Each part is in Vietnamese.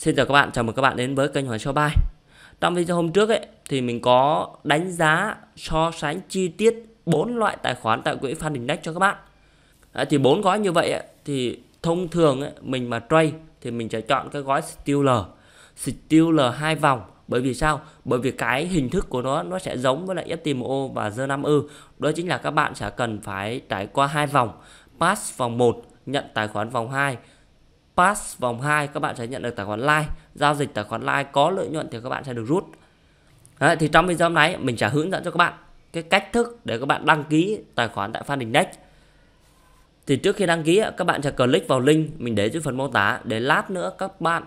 Xin chào các bạn, chào mừng các bạn đến với kênh Hoàng Shopify. Trong video hôm trước ấy thì mình có đánh giá so sánh chi tiết bốn loại tài khoản tại quỹ Fan Index cho các bạn. À, thì bốn gói như vậy ấy, thì thông thường ấy, mình mà trade thì mình sẽ chọn cái gói Steeler. Steeler hai vòng bởi vì sao? Bởi vì cái hình thức của nó nó sẽ giống với lại FTMO và Z5U. Đó chính là các bạn sẽ cần phải trải qua hai vòng, pass vòng 1, nhận tài khoản vòng 2 pass vòng 2 các bạn sẽ nhận được tài khoản like giao dịch tài khoản like có lợi nhuận thì các bạn sẽ được rút Đấy, thì trong video này mình sẽ hướng dẫn cho các bạn cái cách thức để các bạn đăng ký tài khoản tại phan đình Index thì trước khi đăng ký các bạn sẽ click vào link mình để dưới phần mô tả để lát nữa các bạn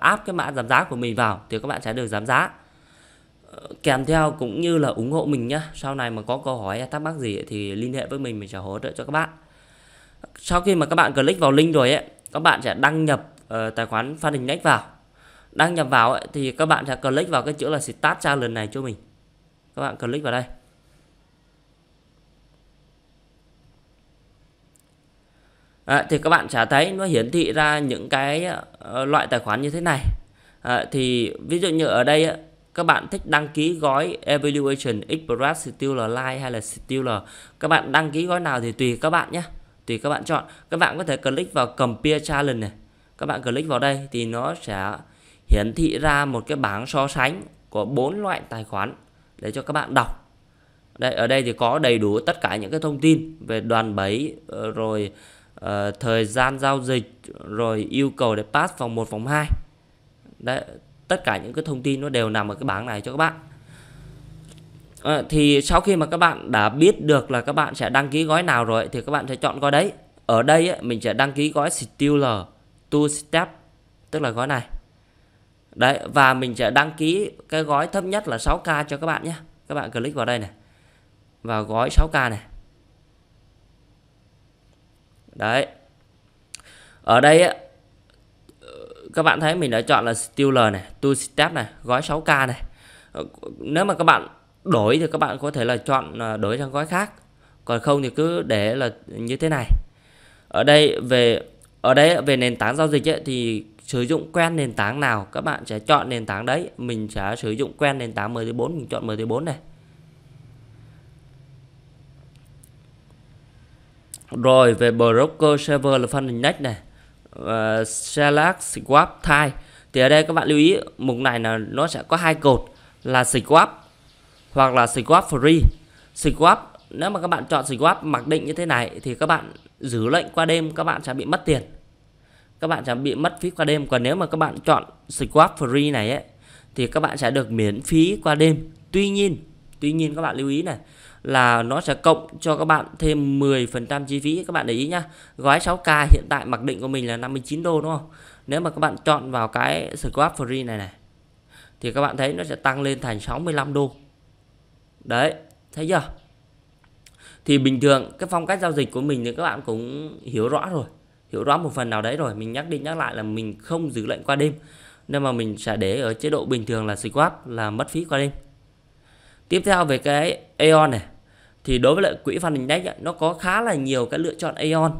áp ờ, cái mã giảm giá của mình vào thì các bạn sẽ được giảm giá ờ, kèm theo cũng như là ủng hộ mình nhé sau này mà có câu hỏi hay thắc mắc gì thì liên hệ với mình mình sẽ hỗ trợ cho các bạn sau khi mà các bạn click vào link rồi ấy các bạn sẽ đăng nhập uh, tài khoản Phan Đình Next vào đăng nhập vào ấy, thì các bạn sẽ click vào cái chữ là start challenge này cho mình các bạn click vào đây à, thì các bạn sẽ thấy nó hiển thị ra những cái uh, loại tài khoản như thế này à, thì ví dụ như ở đây các bạn thích đăng ký gói Evaluation Express Steeler Line hay là Steeler các bạn đăng ký gói nào thì tùy các bạn nhé tùy các bạn chọn các bạn có thể click vào compare challenge này các bạn click vào đây thì nó sẽ hiển thị ra một cái bảng so sánh của bốn loại tài khoản để cho các bạn đọc đây ở đây thì có đầy đủ tất cả những cái thông tin về đoàn bẫy ờ, rồi uh, thời gian giao dịch rồi yêu cầu để pass vòng 1 vòng 2 đấy tất cả những cái thông tin nó đều nằm ở cái bảng này cho các bạn à, thì sau khi mà các bạn đã biết được là các bạn sẽ đăng ký gói nào rồi thì các bạn sẽ chọn gói đấy ở đây ấy, mình sẽ đăng ký gói Steeler Two Step tức là gói này đấy và mình sẽ đăng ký cái gói thấp nhất là 6k cho các bạn nhé các bạn click vào đây này vào gói 6k này đấy ở đây ấy, các bạn thấy mình đã chọn là Steeler này Two Step này gói 6k này ờ, nếu mà các bạn đổi thì các bạn có thể là chọn à, đổi sang gói khác còn không thì cứ để là như thế này ở đây về ở đây về nền tảng giao dịch ấy, thì sử dụng quen nền tảng nào các bạn sẽ chọn nền tảng đấy mình sẽ sử dụng quen nền tảng MT4 mình chọn MT4 này rồi về broker server là phân hình index này uh, select swap tie thì ở đây các bạn lưu ý mục này là nó sẽ có hai cột là swap hoặc là swap free swap nếu mà các bạn chọn swap mặc định như thế này thì các bạn giữ lệnh qua đêm các bạn sẽ bị mất tiền các bạn sẽ bị mất phí qua đêm còn nếu mà các bạn chọn swap free này ấy, thì các bạn sẽ được miễn phí qua đêm tuy nhiên tuy nhiên các bạn lưu ý này là nó sẽ cộng cho các bạn thêm 10% chi phí các bạn để ý nhá gói 6k hiện tại mặc định của mình là 59 đô đúng không nếu mà các bạn chọn vào cái swap free này này thì các bạn thấy nó sẽ tăng lên thành 65 đô đấy thấy chưa thì bình thường cái phong cách giao dịch của mình thì các bạn cũng hiểu rõ rồi hiểu rõ một phần nào đấy rồi mình nhắc đi nhắc lại là mình không giữ lệnh qua đêm nên mà mình sẽ để ở chế độ bình thường là swap là mất phí qua đêm tiếp theo về cái Aeon này thì đối với lại quỹ phân index ấy, nó có khá là nhiều cái lựa chọn Aeon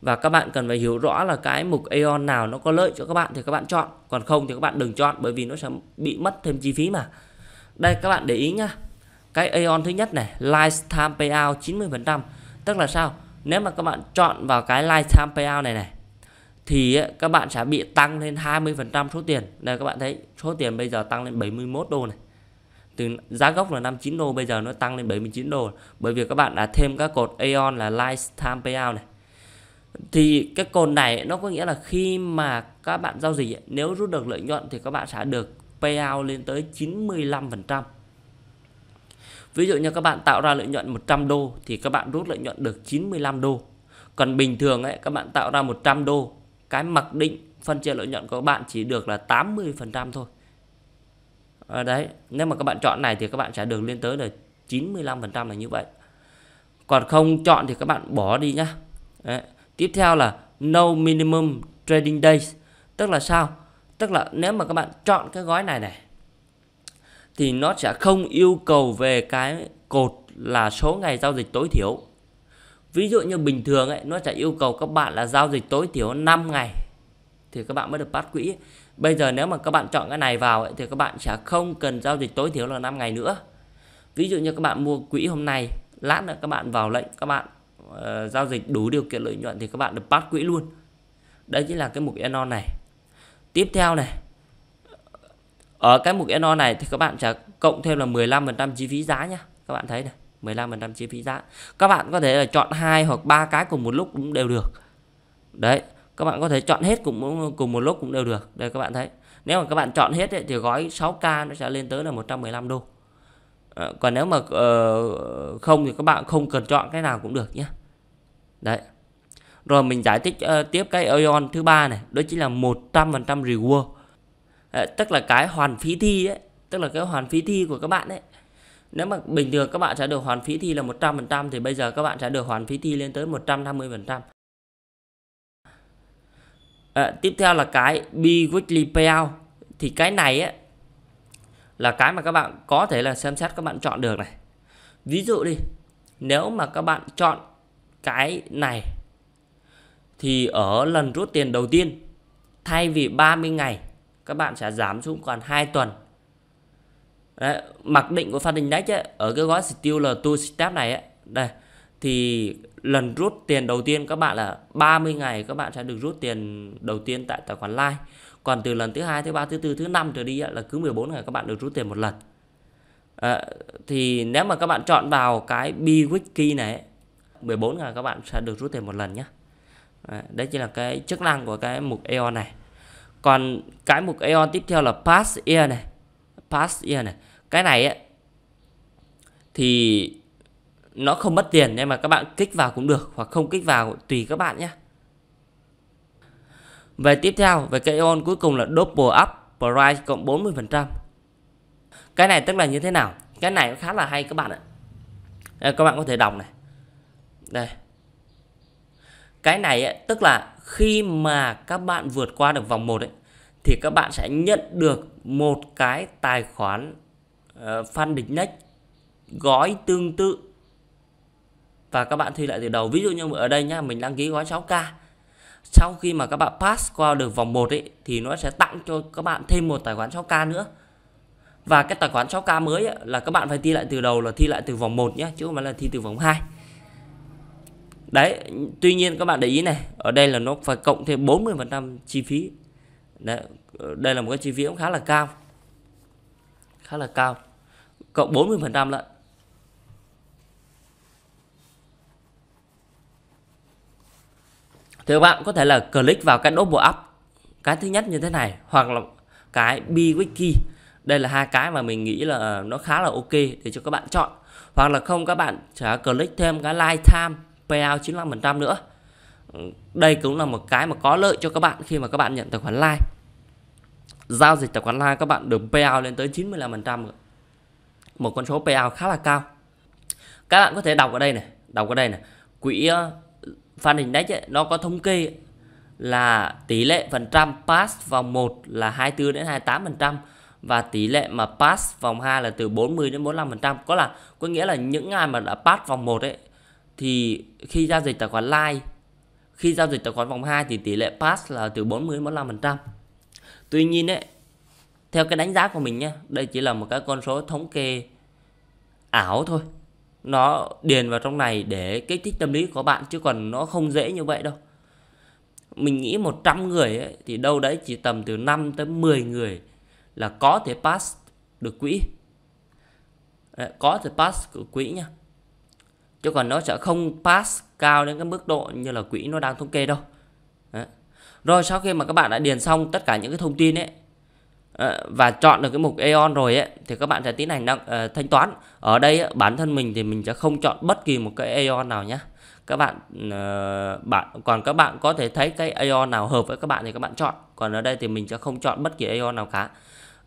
và các bạn cần phải hiểu rõ là cái mục Aeon nào nó có lợi cho các bạn thì các bạn chọn còn không thì các bạn đừng chọn bởi vì nó sẽ bị mất thêm chi phí mà đây các bạn để ý nhá cái Aeon thứ nhất này lifetime payout 90% tức là sao nếu mà các bạn chọn vào cái lifetime payout này này thì các bạn sẽ bị tăng lên 20% số tiền đây các bạn thấy số tiền bây giờ tăng lên 71 đô này từ giá gốc là 59 đô bây giờ nó tăng lên 79 đô bởi vì các bạn đã thêm các cột Aeon là lifetime payout này thì cái cột này nó có nghĩa là khi mà các bạn giao dịch nếu rút được lợi nhuận thì các bạn sẽ được payout lên tới 95% Ví dụ như các bạn tạo ra lợi nhuận 100 đô thì các bạn rút lợi nhuận được 95 đô. Còn bình thường ấy các bạn tạo ra 100 đô, cái mặc định phân chia lợi nhuận của các bạn chỉ được là 80% thôi. À, đấy, nếu mà các bạn chọn này thì các bạn sẽ được lên tới là 95% là như vậy. Còn không chọn thì các bạn bỏ đi nhá. Đấy. Tiếp theo là no minimum trading days, tức là sao? Tức là nếu mà các bạn chọn cái gói này này thì nó sẽ không yêu cầu về cái cột là số ngày giao dịch tối thiểu ví dụ như bình thường ấy nó sẽ yêu cầu các bạn là giao dịch tối thiểu 5 ngày thì các bạn mới được bắt quỹ bây giờ nếu mà các bạn chọn cái này vào ấy, thì các bạn sẽ không cần giao dịch tối thiểu là 5 ngày nữa ví dụ như các bạn mua quỹ hôm nay lát nữa các bạn vào lệnh các bạn uh, giao dịch đủ điều kiện lợi nhuận thì các bạn được bắt quỹ luôn đấy chính là cái mục Enon này tiếp theo này ở cái mục ENO này thì các bạn sẽ cộng thêm là 15% chi phí giá nhé các bạn thấy này 15% chi phí giá các bạn có thể là chọn hai hoặc ba cái cùng một lúc cũng đều được đấy các bạn có thể chọn hết cùng cùng một lúc cũng đều được đây các bạn thấy nếu mà các bạn chọn hết ấy, thì gói 6k nó sẽ lên tới là 115 đô à, còn nếu mà uh, không thì các bạn không cần chọn cái nào cũng được nhé đấy rồi mình giải thích uh, tiếp cái ion thứ ba này đó chính là 100% reward Ờ, tức là cái hoàn phí thi ấy tức là cái hoàn phí thi của các bạn ấy nếu mà bình thường các bạn sẽ được hoàn phí thi là 100% thì bây giờ các bạn sẽ được hoàn phí thi lên tới 150%. À, ờ, tiếp theo là cái bi-weekly payout thì cái này ấy, là cái mà các bạn có thể là xem xét các bạn chọn được này. Ví dụ đi, nếu mà các bạn chọn cái này thì ở lần rút tiền đầu tiên thay vì 30 ngày các bạn sẽ giảm xuống còn 2 tuần Đấy, mặc định của Fat Index ấy, ở cái gói Steeler to Step này ấy, đây thì lần rút tiền đầu tiên các bạn là 30 ngày các bạn sẽ được rút tiền đầu tiên tại tài khoản live còn từ lần thứ hai thứ ba thứ tư thứ năm trở đi ấy, là cứ 14 ngày các bạn được rút tiền một lần à, thì nếu mà các bạn chọn vào cái BWiki này ấy, 14 ngày các bạn sẽ được rút tiền một lần nhé đấy chính là cái chức năng của cái mục EO này còn cái mục aeon tiếp theo là pass ear này pass ear này cái này ấy, thì nó không mất tiền nhưng mà các bạn kích vào cũng được hoặc không kích vào tùy các bạn nhé về tiếp theo về cái on cuối cùng là double up price cộng 40% cái này tức là như thế nào cái này khá là hay các bạn ạ các bạn có thể đọc này đây cái này ấy, tức là khi mà các bạn vượt qua được vòng 1 ấy thì các bạn sẽ nhận được một cái tài khoản uh, ờ, funding gói tương tự và các bạn thi lại từ đầu ví dụ như ở đây nhá mình đăng ký gói 6k sau khi mà các bạn pass qua được vòng 1 ấy thì nó sẽ tặng cho các bạn thêm một tài khoản 6k nữa và cái tài khoản 6k mới ấy, là các bạn phải thi lại từ đầu là thi lại từ vòng 1 nhé chứ không phải là thi từ vòng 2 đấy tuy nhiên các bạn để ý này ở đây là nó phải cộng thêm 40 phần trăm chi phí đấy, đây là một cái chi phí cũng khá là cao khá là cao cộng 40 phần trăm lận thì các bạn có thể là click vào cái double up cái thứ nhất như thế này hoặc là cái wiki đây là hai cái mà mình nghĩ là nó khá là ok để cho các bạn chọn hoặc là không các bạn sẽ click thêm cái lifetime payout 95% nữa đây cũng là một cái mà có lợi cho các bạn khi mà các bạn nhận tài khoản live giao dịch tài khoản live các bạn được payout lên tới 95% một con số payout khá là cao các bạn có thể đọc ở đây này đọc ở đây này quỹ phan ờ, hình đấy nó có thống kê là tỷ lệ phần trăm pass vòng 1 là 24 đến 28 phần trăm và tỷ lệ mà pass vòng 2 là từ 40 đến 45 phần trăm có là có nghĩa là những ai mà đã pass vòng 1 ấy thì khi giao dịch tài khoản live khi giao dịch tài khoản vòng 2 thì tỷ lệ pass là từ 40 đến 45%. Tuy nhiên đấy theo cái đánh giá của mình nhé, đây chỉ là một cái con số thống kê ảo thôi. Nó điền vào trong này để kích thích tâm lý của bạn chứ còn nó không dễ như vậy đâu. Mình nghĩ 100 người ấy, thì đâu đấy chỉ tầm từ 5 tới 10 người là có thể pass được quỹ. Đấy, có thể pass được quỹ nha chứ còn nó sẽ không pass cao đến cái mức độ như là quỹ nó đang thống kê đâu Đấy. rồi sau khi mà các bạn đã điền xong tất cả những cái thông tin ấy ờ, và chọn được cái mục EON rồi ấy, thì các bạn sẽ tiến hành đăng, uh, thanh toán ở đây ấy, bản thân mình thì mình sẽ không chọn bất kỳ một cái EON nào nhé các bạn uh, bạn còn các bạn có thể thấy cái EON nào hợp với các bạn thì các bạn chọn còn ở đây thì mình sẽ không chọn bất kỳ EON nào cả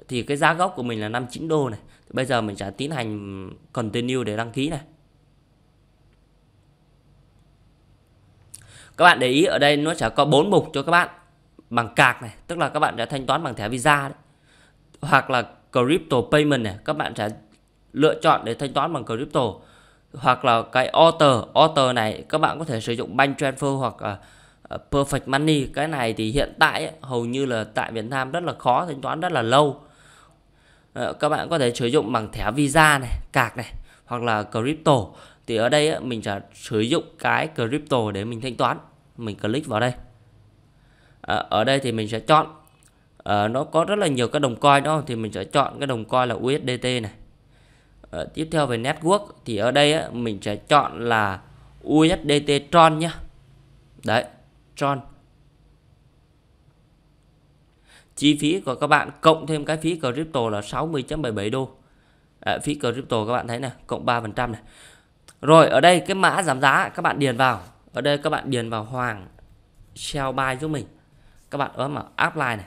thì cái giá gốc của mình là 59 đô này bây giờ mình sẽ tiến hành continue để đăng ký này các bạn để ý ở đây nó sẽ có bốn mục cho các bạn bằng cạc này tức là các bạn sẽ thanh toán bằng thẻ visa đấy. hoặc là crypto payment này các bạn sẽ lựa chọn để thanh toán bằng crypto hoặc là cái order order này các bạn có thể sử dụng bank transfer hoặc uh, perfect money cái này thì hiện tại ấy, hầu như là tại Việt Nam rất là khó thanh toán rất là lâu ờ, các bạn có thể sử dụng bằng thẻ visa này cạc này hoặc là crypto thì ở đây ấy, mình sẽ sử dụng cái crypto để mình thanh toán mình click vào đây à, ở đây thì mình sẽ chọn à, nó có rất là nhiều các đồng coin đó thì mình sẽ chọn cái đồng coin là USDT này à, tiếp theo về network thì ở đây á, mình sẽ chọn là USDT Tron nhé đấy Tron chi phí của các bạn cộng thêm cái phí crypto là 60.77 đô à, phí crypto các bạn thấy này cộng 3% này rồi ở đây cái mã giảm giá các bạn điền vào ở đây các bạn điền vào Hoàng Shell Buy giúp mình các bạn ấn vào apply này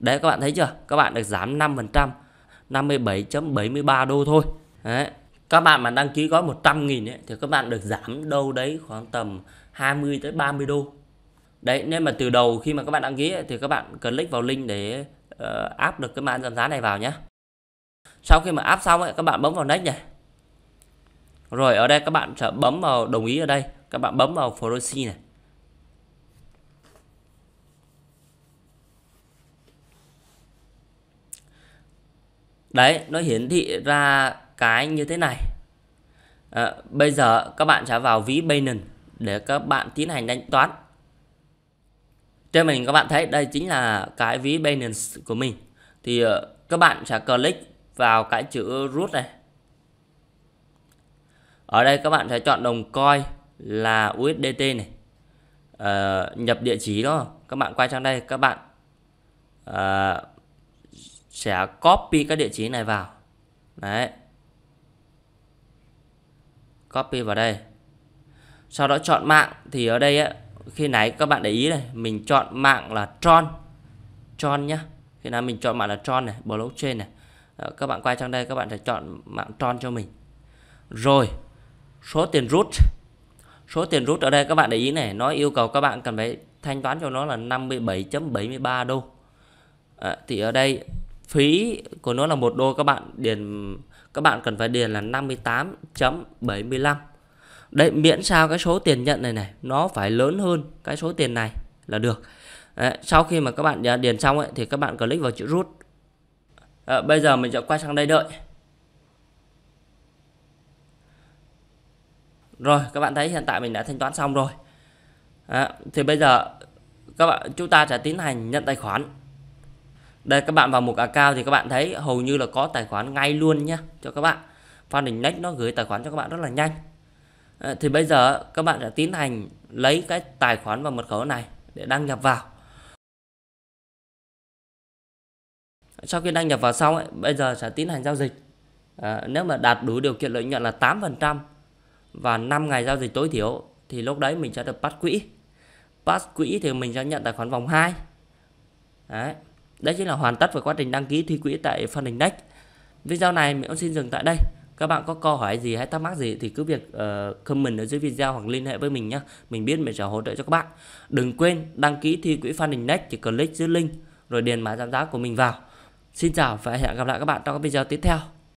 đấy các bạn thấy chưa các bạn được giảm 5 phần trăm 57.73 đô thôi đấy các bạn mà đăng ký gói 100 nghìn thì các bạn được giảm đâu đấy khoảng tầm 20 tới 30 đô đấy nên mà từ đầu khi mà các bạn đăng ký thì các bạn click vào link để uh, ờ, áp được cái mã giảm giá này vào nhé sau khi mà áp xong ấy, các bạn bấm vào next này rồi ở đây các bạn sẽ bấm vào đồng ý ở đây, các bạn bấm vào proxy này. Đấy, nó hiển thị ra cái như thế này. À, bây giờ các bạn sẽ vào ví Binance để các bạn tiến hành thanh toán. Trên mình các bạn thấy đây chính là cái ví Binance của mình. Thì ờ, các bạn sẽ click vào cái chữ root này ở đây các bạn sẽ chọn đồng coin là USDT này à, nhập địa chỉ đó các bạn quay sang đây các bạn à, sẽ copy các địa chỉ này vào đấy copy vào đây sau đó chọn mạng thì ở đây ấy, khi nãy các bạn để ý này mình chọn mạng là tron tron nhá khi nào mình chọn mạng là tron này blockchain này ờ, các bạn quay sang đây các bạn sẽ chọn mạng tron cho mình rồi số tiền rút số tiền rút ở đây các bạn để ý này nó yêu cầu các bạn cần phải thanh toán cho nó là 57.73 đô à, thì ở đây phí của nó là một đô các bạn điền các bạn cần phải điền là 58.75 đấy miễn sao cái số tiền nhận này này nó phải lớn hơn cái số tiền này là được đấy, sau khi mà các bạn điền xong ấy, thì các bạn click vào chữ rút à, bây giờ mình sẽ quay sang đây đợi rồi các bạn thấy hiện tại mình đã thanh toán xong rồi à, thì bây giờ các bạn chúng ta sẽ tiến hành nhận tài khoản đây các bạn vào mục Cao thì các bạn thấy hầu như là có tài khoản ngay luôn nhé cho các bạn Phan Đình Next nó gửi tài khoản cho các bạn rất là nhanh à, thì bây giờ các bạn sẽ tiến hành lấy cái tài khoản và mật khẩu này để đăng nhập vào sau khi đăng nhập vào xong ấy, bây giờ sẽ tiến hành giao dịch à, nếu mà đạt đủ điều kiện lợi nhuận là 8% và 5 ngày giao dịch tối thiểu thì lúc đấy mình sẽ được bắt quỹ bắt quỹ thì mình sẽ nhận tài khoản vòng 2 đấy đấy chính là hoàn tất về quá trình đăng ký thi quỹ tại phân index video này mình cũng xin dừng tại đây các bạn có câu hỏi gì hay thắc mắc gì thì cứ việc uh, comment ở dưới video hoặc liên hệ với mình nhé mình biết mình sẽ hỗ trợ cho các bạn đừng quên đăng ký thi quỹ fan chỉ cần click dưới link rồi điền mã giảm giá của mình vào xin chào và hẹn gặp lại các bạn trong các video tiếp theo